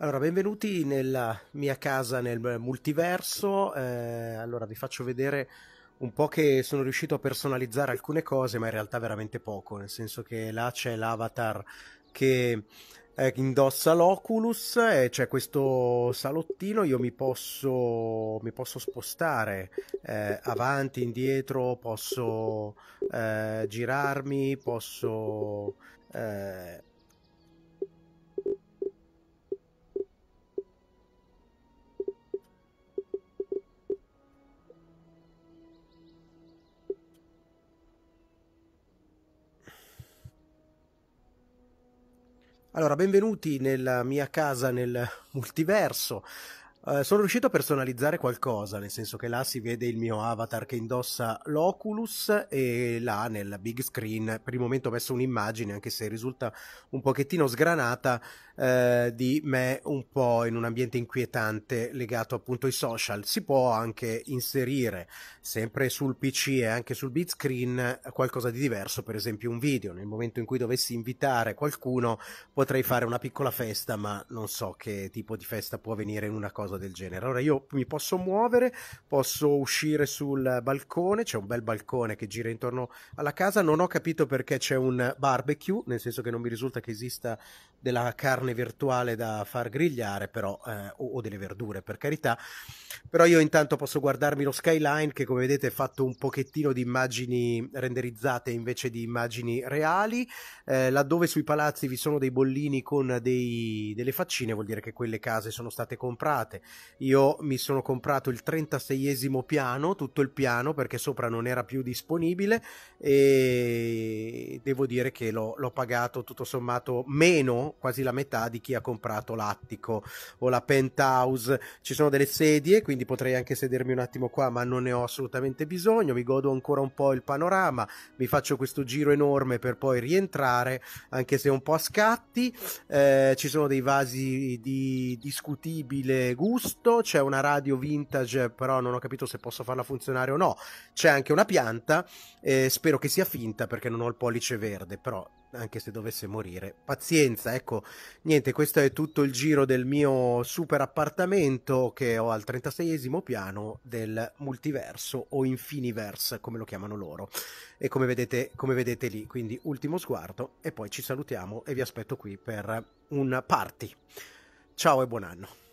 Allora, benvenuti nella mia casa nel multiverso. Eh, allora, vi faccio vedere un po' che sono riuscito a personalizzare alcune cose, ma in realtà veramente poco, nel senso che là c'è l'avatar che eh, indossa l'Oculus e c'è questo salottino, io mi posso, mi posso spostare eh, avanti, indietro, posso eh, girarmi, posso... Eh, Allora, benvenuti nella mia casa nel multiverso. Eh, sono riuscito a personalizzare qualcosa, nel senso che là si vede il mio avatar che indossa l'Oculus e là nel big screen per il momento ho messo un'immagine, anche se risulta un pochettino sgranata, uh, di me un po' in un ambiente inquietante legato appunto ai social. Si può anche inserire sempre sul PC e anche sul big screen qualcosa di diverso, per esempio un video. Nel momento in cui dovessi invitare qualcuno potrei fare una piccola festa, ma non so che tipo di festa può avvenire in una cosa cosa del genere. Ora io mi posso muovere, posso uscire sul balcone, c'è un bel balcone che gira intorno alla casa, non ho capito perché c'è un barbecue, nel senso che non mi risulta che esista della carne virtuale da far grigliare, però, eh, o, o, delle verdure per carità. Però io intanto posso guardarmi lo skyline che come vedete è fatto un pochettino di immagini renderizzate invece di immagini reali, eh, laddove sui palazzi vi sono dei bollini con dei, delle faccine, vuol dire che quelle case sono state comprate. Io mi sono comprato il 36esimo piano, tutto il piano perché sopra non era più disponibile e devo dire che l'ho, l'ho pagato tutto sommato meno quasi la metà di chi ha comprato l'attico o la penthouse. Ci sono delle sedie, quindi potrei anche sedermi un attimo qua, ma non ne ho assolutamente bisogno. Mi godo ancora un po' il panorama, mi faccio questo giro enorme per poi rientrare, anche se un po' a scatti. Eh, ci sono dei vasi di discutibile gusto, c'è una radio vintage, però non ho capito se posso farla funzionare o no. C'è anche una pianta, eh, spero che sia finta perché non ho il pollice verde, però anche se dovesse morire. Pazienza, ecco, niente, questo è tutto il giro del mio super appartamento che ho al 36 esimo piano del multiverso o infiniverse, come lo chiamano loro. E come vedete, come vedete lì, quindi ultimo sguardo e poi ci salutiamo e vi aspetto qui per un party. Ciao e buon anno.